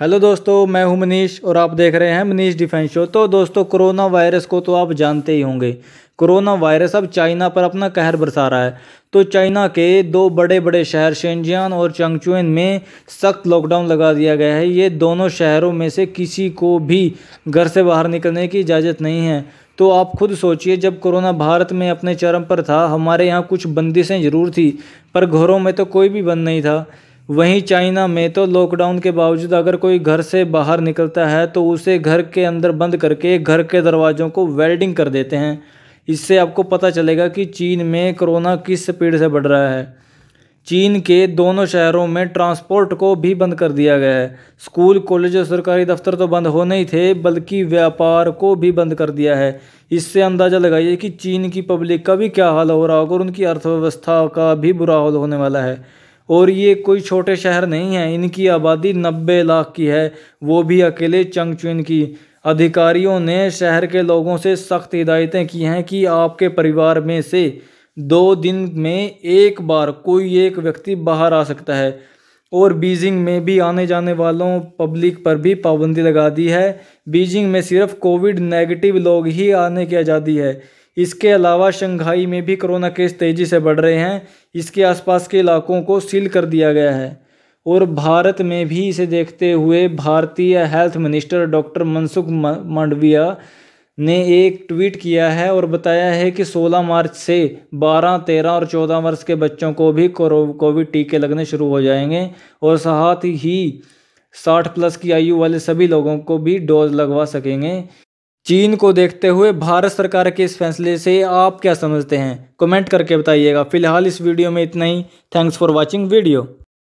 hello दोस्तों मैं हूं मनीष और आप देख रहे हैं मनीष डिफेंस शो तो दोस्तों कोरोना वायरस को तो आप जानते ही होंगे कोरोना वायरस अब चाइना पर अपना कहर बरसा रहा है तो चाइना के दो बड़े बड़े शहर शेंजियान और चंगचुएन में सख्त लॉकडाउन लगा दिया गया है ये दोनों शहरों में से किसी को भी घर से बाहर निकलने की इजाज़त नहीं है तो आप खुद सोचिए जब कोरोना भारत में अपने चरम पर था हमारे यहाँ कुछ बंदिशें ज़रूर थी पर घरों में तो कोई भी बंद नहीं था वहीं चाइना में तो लॉकडाउन के बावजूद अगर कोई घर से बाहर निकलता है तो उसे घर के अंदर बंद करके घर के दरवाज़ों को वेल्डिंग कर देते हैं इससे आपको पता चलेगा कि चीन में कोरोना किस स्पीड से बढ़ रहा है चीन के दोनों शहरों में ट्रांसपोर्ट को भी बंद कर दिया गया है स्कूल कॉलेज और सरकारी दफ्तर तो बंद होने ही थे बल्कि व्यापार को भी बंद कर दिया है इससे अंदाज़ा लगाइए कि चीन की पब्लिक का भी क्या हाल हो रहा होगा और उनकी अर्थव्यवस्था का भी बुरा हाल होने वाला है और ये कोई छोटे शहर नहीं हैं इनकी आबादी नब्बे लाख की है वो भी अकेले चंगचुन की अधिकारियों ने शहर के लोगों से सख्त हिदायतें की हैं कि आपके परिवार में से दो दिन में एक बार कोई एक व्यक्ति बाहर आ सकता है और बीजिंग में भी आने जाने वालों पब्लिक पर भी पाबंदी लगा दी है बीजिंग में सिर्फ कोविड नेगेटिव लोग ही आने की आज़ादी है इसके अलावा शंघाई में भी कोरोना केस तेज़ी से बढ़ रहे हैं इसके आसपास के इलाकों को सील कर दिया गया है और भारत में भी इसे देखते हुए भारतीय health minister doctor Mansukh Mandaviya ने एक ट्वीट किया है और बताया है कि 16 मार्च से 12, 13 और 14 वर्ष के बच्चों को भी कोविड टीके लगने शुरू हो जाएंगे और साथ ही 60 प्लस की आयु वाले सभी लोगों को भी डोज लगवा सकेंगे चीन को देखते हुए भारत सरकार के इस फैसले से आप क्या समझते हैं कमेंट करके बताइएगा फिलहाल इस वीडियो में इतना ही थैंक्स फॉर वॉचिंग वीडियो